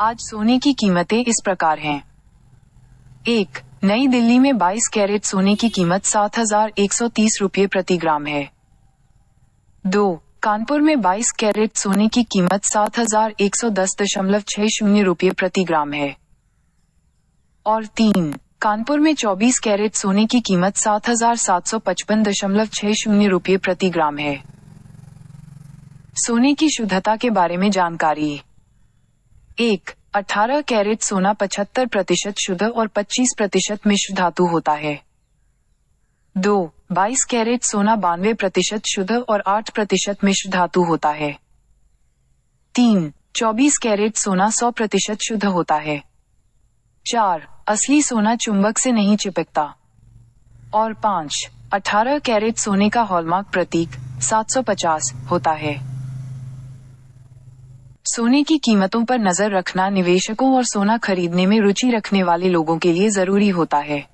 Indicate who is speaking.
Speaker 1: आज सोने की कीमतें इस प्रकार हैं एक नई दिल्ली में 22 कैरेट सोने की कीमत सात हजार एक सौ तीस प्रति ग्राम है दो कानपुर में 22 कैरेट सोने की कीमत सात हजार एक सौ दस दशमलव छह शून्य प्रति ग्राम है और तीन कानपुर में 24 कैरेट सोने की कीमत सात हजार सात सौ पचपन दशमलव छह शून्य प्रति ग्राम है सोने की शुद्धता के बारे में जानकारी एक अठारह कैरेट सोना पचहत्तर प्रतिशत शुद्ध और पच्चीस प्रतिशत मिश्र धातु होता है दो बाईस कैरेट सोना बानवे प्रतिशत शुद्ध और आठ प्रतिशत मिश्र धातु होता है तीन चौबीस कैरेट सोना सौ प्रतिशत शुद्ध होता है चार असली सोना चुंबक से नहीं चिपकता और पांच अठारह कैरेट सोने का हॉलमार्क प्रतीक सात सौ पचास होता है सोने की कीमतों पर नजर रखना निवेशकों और सोना खरीदने में रुचि रखने वाले लोगों के लिए जरूरी होता है